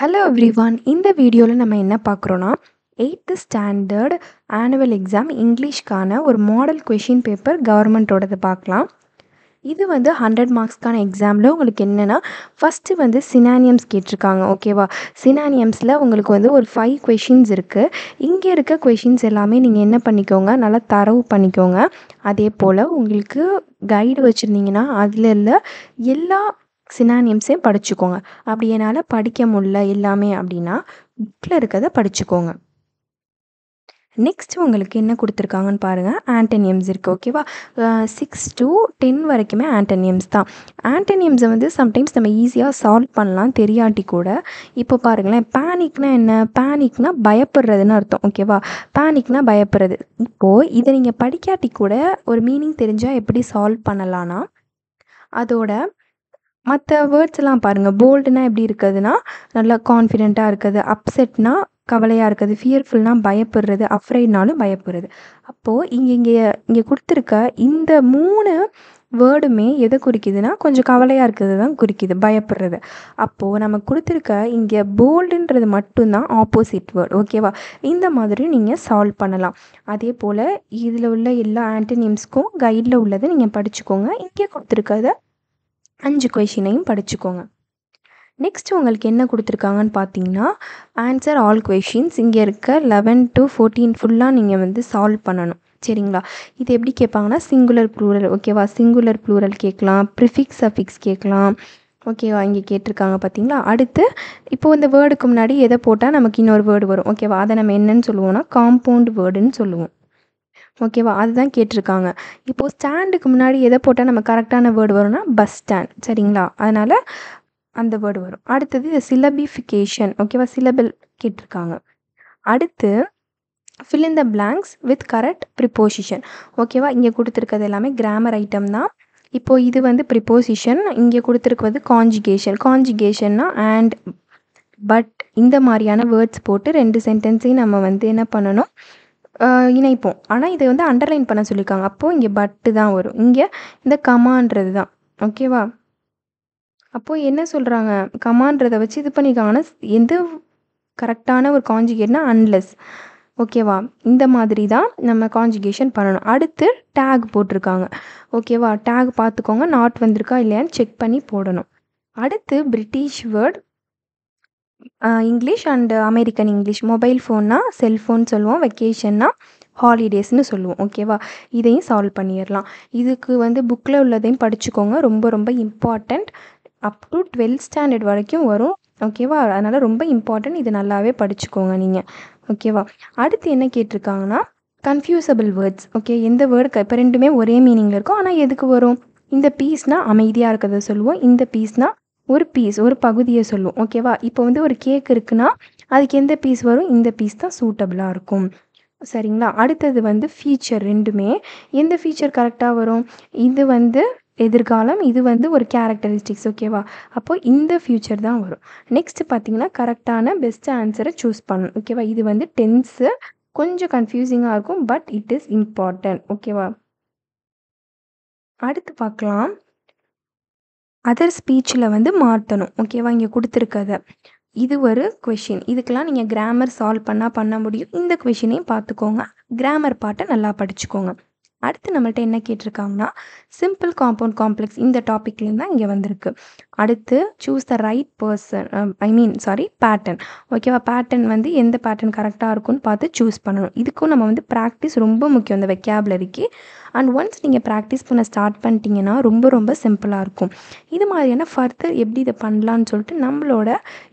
hello everyone one இந்த வீடியோவில் நம்ம என்ன பார்க்குறோன்னா எயித்து ஸ்டாண்டர்ட் ஆனுவல் எக்ஸாம் இங்கிலீஷ்க்கான ஒரு மாடல் கொஷின் பேப்பர் கவர்மெண்ட்டோடது பார்க்கலாம் இது வந்து ஹண்ட்ரட் மார்க்ஸ்க்கான எக்ஸாமில் உங்களுக்கு என்னென்னா ஃபஸ்ட்டு வந்து சினானியம்ஸ் கேட்டிருக்காங்க ஓகேவா சினானியம்ஸில் உங்களுக்கு வந்து ஒரு ஃபைவ் கொஷின்ஸ் இருக்குது இங்கே இருக்க கொஷின்ஸ் எல்லாமே நீங்கள் என்ன பண்ணிக்கோங்க நல்லா தரவு பண்ணிக்கோங்க அதே போல் உங்களுக்கு கைடு வச்சுருந்தீங்கன்னா அதில் எல்லா சினானியம்ஸே படிச்சுக்கோங்க அப்படி என்னால் படிக்க முடில எல்லாமே அப்படின்னா புக்கில் இருக்கிறத படிச்சுக்கோங்க நெக்ஸ்ட் உங்களுக்கு என்ன கொடுத்துருக்காங்கன்னு பாருங்கள் ஆண்டனியம்ஸ் இருக்குது ஓகேவா சிக்ஸ் டு டென் வரைக்குமே ஆண்டனியம்ஸ் தான் ஆண்டனியம்ஸை வந்து சம்டைம்ஸ் நம்ம ஈஸியாக சால்வ் பண்ணலாம் தெரியாட்டி கூட இப்போ பாருங்களேன் பேனிக்னால் என்ன பேனிக்னால் பயப்படுறதுன்னு அர்த்தம் ஓகேவா பேனிக்னால் பயப்படுறது இப்போது இதை நீங்கள் படிக்காட்டி கூட ஒரு மீனிங் தெரிஞ்சால் எப்படி சால்வ் பண்ணலான்னா அதோட மற்ற வேர்ட்ஸ்லாம் பாருங்கள் போல்டுனால் எப்படி இருக்குதுன்னா நல்லா கான்ஃபிடென்ட்டாக இருக்குது அப்செட்னா கவலையாக இருக்குது ஃபியர்ஃபுல்னா பயப்படுறது அஃப்ரைட்னாலும் பயப்படுறது அப்போது இங்கே இங்கே இங்கே கொடுத்துருக்க இந்த மூணு வேர்டுமே எதை குறிக்குதுன்னா கொஞ்சம் கவலையாக இருக்கிறது தான் குறிக்குது பயப்படுறது அப்போது நம்ம கொடுத்துருக்க இங்கே போல்டுன்றது மட்டும்தான் ஆப்போசிட் வேர்டு ஓகேவா இந்த மாதிரி நீங்கள் சால்வ் பண்ணலாம் அதே போல் இதில் உள்ள எல்லா ஆன்டனிம்ஸ்க்கும் கைடில் உள்ளதை நீங்கள் படிச்சுக்கோங்க இங்கே கொடுத்துருக்கத அஞ்சு கொஷினையும் படிச்சுக்கோங்க நெக்ஸ்ட் உங்களுக்கு என்ன கொடுத்துருக்காங்கன்னு பார்த்தீங்கன்னா ஆன்சர் ஆல் கொஷின்ஸ் இங்கே இருக்க லெவன் டு ஃபோர்டீன் ஃபுல்லாக நீங்கள் வந்து சால்வ் பண்ணணும் சரிங்களா இது எப்படி கேட்பாங்கன்னா சிங்குலர் ப்ளூரல் ஓகேவா சிங்குலர் ப்ளூரல் கேட்கலாம் ப்ரிஃபிக்ஸ் அஃபிக்ஸ் கேட்கலாம் ஓகேவா இங்கே கேட்டிருக்காங்க பார்த்தீங்களா அடுத்து இப்போ இந்த வேர்டுக்கு முன்னாடி எதை போட்டால் நமக்கு இன்னொரு வேர்டு வரும் ஓகேவா அதை நம்ம என்னன்னு சொல்லுவோம்னா காம்பவுண்ட் வேர்டுன்னு சொல்லுவோம் ஓகேவா அதுதான் கேட்டிருக்காங்க இப்போது ஸ்டாண்டுக்கு முன்னாடி எதை போட்டால் நம்ம கரெக்டான வேர்டு வரும்னா பஸ் ஸ்டாண்ட் சரிங்களா அதனால் அந்த வேர்டு வரும் அடுத்தது இது சிலபிஃபிகேஷன் ஓகேவா சிலபிள் கேட்டிருக்காங்க அடுத்து fill in the blanks with correct preposition ஓகேவா இங்கே கொடுத்துருக்கிறது எல்லாமே கிராமர் ஐட்டம் தான் இப்போது இது வந்து ப்ரிப்போசிஷன் இங்கே கொடுத்துருக்கிறது காஞ்சிகேஷன் காஞ்சிகேஷன்னா அண்ட் பட் இந்த மாதிரியான வேர்ட்ஸ் போட்டு ரெண்டு சென்டென்ஸையும் நம்ம வந்து என்ன பண்ணணும் இணைப்போம் ஆனால் இதை வந்து அண்டர்லைன் பண்ண சொல்லியிருக்காங்க அப்போது இங்கே பட்டு தான் வரும் இங்கே இந்த கமான்றது தான் ஓகேவா அப்போது என்ன சொல்கிறாங்க கமான்றதை வச்சு இது பண்ணியிருக்காங்கன்னா எந்த கரெக்டான ஒரு காஞ்சிகேட்னா அன்லெஸ் ஓகேவா இந்த மாதிரி தான் நம்ம காஞ்சிகேஷன் பண்ணணும் அடுத்து டேக் போட்டிருக்காங்க ஓகேவா டேக் பார்த்துக்கோங்க நாட் வந்திருக்கா இல்லையான்னு செக் பண்ணி போடணும் அடுத்து British word English and American English mobile ஃபோன்னா செல்ஃபோன் சொல்லுவோம் வெக்கேஷன்னா ஹாலிடேஸ்னு சொல்லுவோம் ஓகேவா இதையும் சால்வ் பண்ணிடலாம் இதுக்கு வந்து புக்கில் உள்ளதையும் படிச்சுக்கோங்க ரொம்ப ரொம்ப important up to twelfth standard வரைக்கும் வரும் ஓகேவா அதனால் ரொம்ப இம்பார்ட்டண்ட் இது நல்லாவே படிச்சுக்கோங்க நீங்கள் ஓகேவா அடுத்து என்ன கேட்டிருக்காங்கன்னா கன்ஃபியூசபிள் வேர்ட்ஸ் ஓகே எந்த வேர்டு இப்போ ரெண்டுமே ஒரே மீனிங்கில் இருக்கும் ஆனால் எதுக்கு வரும் இந்த பீஸ்னால் அமைதியாக இருக்கிறத சொல்லுவோம் இந்த பீஸ்னால் ஒரு பீஸ் ஒரு பகுதியை சொல்லும் ஓகேவா இப்போ வந்து ஒரு கேக் இருக்குன்னா அதுக்கு எந்த பீஸ் வரும் இந்த பீஸ் தான் சூட்டபிளாக இருக்கும் சரிங்களா அடுத்தது வந்து ஃபீச்சர் ரெண்டுமே எந்த ஃபீச்சர் கரெக்டாக வரும் இது வந்து எதிர்காலம் இது வந்து ஒரு கேரக்டரிஸ்டிக்ஸ் ஓகேவா அப்போது இந்த ஃபியூச்சர் தான் வரும் நெக்ஸ்ட் பார்த்தீங்கன்னா கரெக்டான பெஸ்ட் ஆன்சரை சூஸ் பண்ணணும் ஓகேவா இது வந்து டென்ஸு கொஞ்சம் கன்ஃபியூசிங்காக இருக்கும் பட் இட் இஸ் இம்பார்ட்டன்ட் ஓகேவா அடுத்து பார்க்கலாம் அதர் ஸ்பீச்சில் வந்து மாற்றணும் ஓகேவா இங்கே கொடுத்துருக்கத இது ஒரு கொஷின் இதுக்கெலாம் நீங்கள் கிராமர் சால்வ் பண்ணால் பண்ண முடியும் இந்த கொஷினையும் பார்த்துக்கோங்க கிராமர் பாட்டை நல்லா படிச்சுக்கோங்க அடுத்து நம்மள்ட்ட என்ன கேட்டிருக்காங்கன்னா சிம்பிள் காம்பவுண்ட் காம்ப்ளெக்ஸ் இந்த டாப்பிக்லேருந்து தான் இங்கே வந்திருக்கு அடுத்து choose the right person I mean sorry pattern ஓகேவா பேட்டர்ன் வந்து எந்த பேட்டர்ன் கரெக்டாக இருக்கும்னு பார்த்து சூஸ் பண்ணணும் இதுக்கும் நம்ம வந்து ப்ராக்டிஸ் ரொம்ப முக்கியம் இந்த வெக்கேபுலரிக்கு அண்ட் ஒன்ஸ் நீங்கள் ப்ராக்டிஸ் பண்ண ஸ்டார்ட் பண்ணிட்டீங்கன்னா ரொம்ப ரொம்ப சிம்பிளாக இருக்கும் இது மாதிரியான ஃபர்தர் எப்படி இதை பண்ணலான்னு சொல்லிட்டு நம்மளோட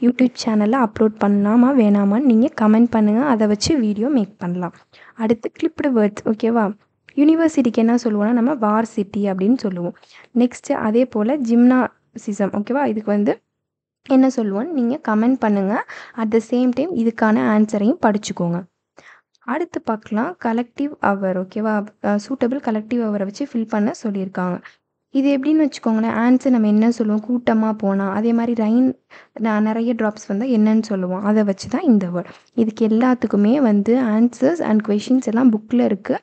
யூடியூப் சேனலில் அப்லோட் பண்ணலாமா வேணாமான்னு நீங்கள் கமெண்ட் பண்ணுங்கள் அதை வச்சு வீடியோ மேக் பண்ணலாம் அடுத்து கிளிப்டு வேர்ட்ஸ் ஓகேவா யூனிவர்சிட்டிக்கு என்ன சொல்லுவோம்னா நம்ம வார்சிட்டி அப்படின்னு சொல்லுவோம் நெக்ஸ்ட்டு அதே போல் ஜிம்னாசிசம் ஓகேவா இதுக்கு வந்து என்ன சொல்லுவோம்னு நீங்கள் கமெண்ட் பண்ணுங்கள் அட் த சேம் டைம் இதுக்கான ஆன்சரையும் படிச்சுக்கோங்க அடுத்து பார்க்கலாம் கலெக்டிவ் அவர் ஓகேவா சூட்டபிள் கலெக்டிவ் அவரை வச்சு ஃபில் பண்ண சொல்லியிருக்காங்க இது எப்படின்னு வச்சுக்கோங்களேன் ஆன்சர் நம்ம என்ன சொல்லுவோம் கூட்டமாக போனால் அதே மாதிரி ரைன் நிறைய ட்ராப்ஸ் வந்தால் என்னன்னு சொல்லுவோம் அதை வச்சு தான் இந்த வேர்ட் இதுக்கு எல்லாத்துக்குமே வந்து ஆன்சர்ஸ் அண்ட் கொஷின்ஸ் எல்லாம் புக்கில் இருக்குது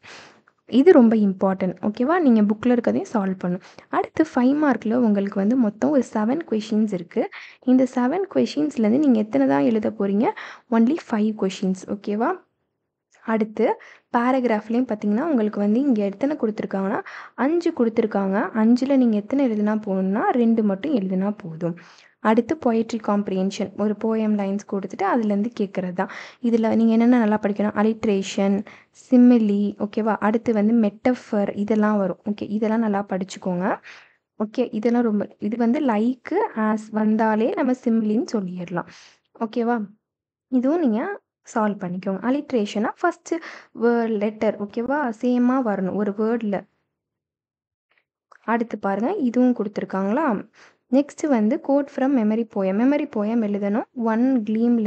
இது ரொம்ப இம்பார்ட்டன்ட் ஓகேவா நீங்கள் புக்கில் இருக்கிறதையும் சால்வ் பண்ணும் அடுத்து ஃபைவ் மார்க்கில் உங்களுக்கு வந்து மொத்தம் ஒரு செவன் கொஷின்ஸ் இருக்குது இந்த செவன் கொஷின்ஸ்லேருந்து நீங்கள் எத்தனை தான் எழுத போகிறீங்க ஒன்லி ஃபைவ் கொஷின்ஸ் ஓகேவா அடுத்து பேராகிராஃப்லேயும் பார்த்தீங்கன்னா உங்களுக்கு வந்து இங்கே எத்தனை கொடுத்துருக்காங்கன்னா அஞ்சு கொடுத்துருக்காங்க அஞ்சில் நீங்கள் எத்தனை எழுதுனா போகணுன்னா ரெண்டு மட்டும் எழுதுனா போதும் அடுத்து பொயட்ரி காம்ப்ரியன்ஷன் ஒரு போயம் லைன்ஸ் கொடுத்துட்டு அதுலேருந்து கேட்குறது தான் இதில் நீங்கள் என்னென்ன நல்லா படிக்கணும் அலிட்ரேஷன் சிம்மிலி ஓகேவா அடுத்து வந்து மெட்டஃபர் இதெல்லாம் வரும் ஓகே இதெல்லாம் நல்லா படிச்சுக்கோங்க ஓகே இதெல்லாம் ரொம்ப இது வந்து லைக்கு ஆஸ் வந்தாலே நம்ம சிம்லின்னு சொல்லிடலாம் ஓகேவா இதுவும் நீங்கள் சால்வ் பண்ணிக்கோங்க அலிட்ரேஷனாக ஃபஸ்ட்டு வேர்ட் லெட்டர் ஓகேவா சேமாக வரணும் ஒரு வேர்டில் அடுத்து பாருங்கள் இதுவும் கொடுத்துருக்காங்களா நெக்ஸ்ட்டு வந்து quote from memory poem memory poem எழுதணும் ஒன்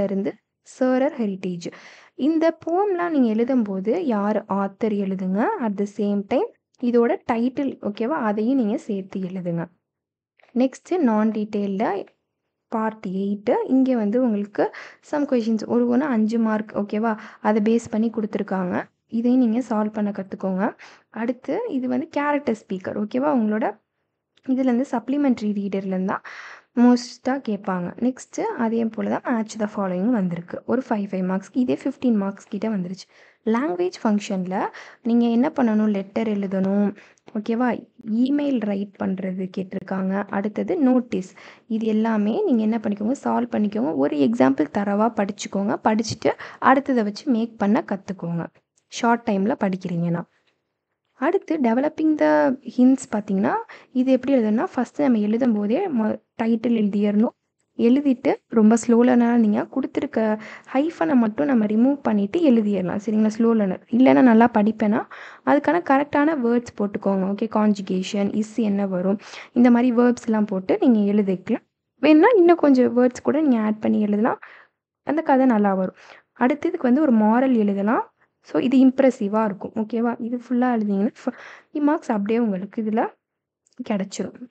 இருந்து சரர் ஹெரிட்டேஜ் இந்த போம்லாம் நீங்கள் எழுதும்போது யார் ஆத்தர் எழுதுங்க அட் த சேம் டைம் இதோட டைட்டில் ஓகேவா அதையும் நீங்கள் சேர்த்து எழுதுங்க நெக்ஸ்ட்டு நான் டீட்டெயிலில் பார்ட் எயிட்டு இங்கே வந்து உங்களுக்கு சம் கொஷின்ஸ் ஒரு ஒன்று அஞ்சு மார்க் ஓகேவா அதை பேஸ் பண்ணி கொடுத்துருக்காங்க இதையும் நீங்கள் சால்வ் பண்ண கற்றுக்கோங்க அடுத்து இது வந்து கேரக்டர் ஸ்பீக்கர் ஓகேவா உங்களோட இதுலேருந்து சப்ளிமெண்ட்ரி ரீடர்லேருந்து தான் மோஸ்ட்டாக கேட்பாங்க நெக்ஸ்ட்டு அதே போல் தான் மேட்ச் த ஃபாலோயிங் வந்திருக்கு ஒரு ஃபைவ் ஃபைவ் மார்க்ஸ் இதே ஃபிஃப்டீன் மார்க்ஸ் கிட்டே வந்துருச்சு லாங்குவேஜ் ஃபங்க்ஷனில் நீங்கள் என்ன பண்ணணும் லெட்டர் எழுதணும் ஓகேவா இமெயில் ரைட் பண்ணுறது கேட்டிருக்காங்க அடுத்தது நோட்டீஸ் இது எல்லாமே நீங்கள் என்ன பண்ணிக்கோங்க சால்வ் பண்ணிக்கோங்க ஒரு எக்ஸாம்பிள் தரவாக படிச்சுக்கோங்க படிச்சுட்டு அடுத்ததை வச்சு மேக் பண்ண கற்றுக்கோங்க ஷார்ட் டைமில் படிக்கிறீங்கன்னா அடுத்து டெவலப்பிங் த ஹிண்ட்ஸ் பார்த்திங்கன்னா இது எப்படி எழுதணும்னா ஃபஸ்ட்டு நம்ம எழுதும் போதே மொ டைட்டில் எழுதிடணும் எழுதிட்டு ரொம்ப ஸ்லோ லேர்னராக நீங்கள் கொடுத்துருக்க ஹைஃபனை மட்டும் நம்ம ரிமூவ் பண்ணிவிட்டு எழுதிடலாம் சரிங்களா ஸ்லோ லேர்னர் இல்லைன்னா நல்லா படிப்பேன்னா அதுக்கான கரெக்டான வேர்ட்ஸ் போட்டுக்கோங்க ஓகே கான்ஜுகேஷன் இஸ் என்ன வரும் இந்த மாதிரி வேர்ட்ஸ்லாம் போட்டு நீங்கள் எழுதிக்கலாம் வேணும்னா இன்னும் கொஞ்சம் வேர்ட்ஸ் கூட நீங்கள் ஆட் பண்ணி எழுதலாம் அந்த கதை நல்லா வரும் அடுத்து இதுக்கு வந்து ஒரு மாரல் எழுதலாம் ஸோ இது இம்ப்ரெசிவாக இருக்கும் ஓகேவா இது ஃபுல்லாக எழுதிங்கன்னா மார்க்ஸ் அப்படியே உங்களுக்கு இதில் கிடச்சிரும்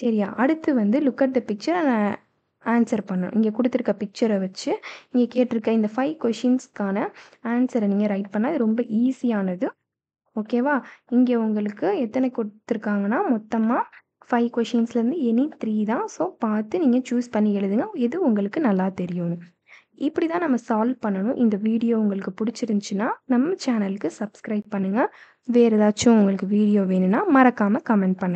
சரியா அடுத்து வந்து look at the picture and answer பண்ணணும் இங்கே கொடுத்துருக்க பிக்சரை வச்சு இங்கே கேட்டிருக்க இந்த ஃபைவ் கொஷின்ஸ்க்கான ஆன்சரை நீங்கள் ரைட் பண்ணால் ரொம்ப ஈஸியானது ஓகேவா இங்கே உங்களுக்கு எத்தனை கொடுத்துருக்காங்கன்னா மொத்தமாக ஃபைவ் கொஷின்ஸ்லேருந்து எனி த்ரீ தான் ஸோ பார்த்து நீங்கள் சூஸ் பண்ணி எழுதுங்க எது உங்களுக்கு நல்லா தெரியணும் இப்படி தான் நம்ம சால்வ் பண்ணணும் இந்த வீடியோ உங்களுக்கு பிடிச்சிருந்துச்சின்னா நம்ம சேனலுக்கு சப்ஸ்கிரைப் பண்ணுங்கள் வேறு ஏதாச்சும் உங்களுக்கு வீடியோ வேணும்னா மறக்காமல் கமெண்ட் பண்ணுங்கள்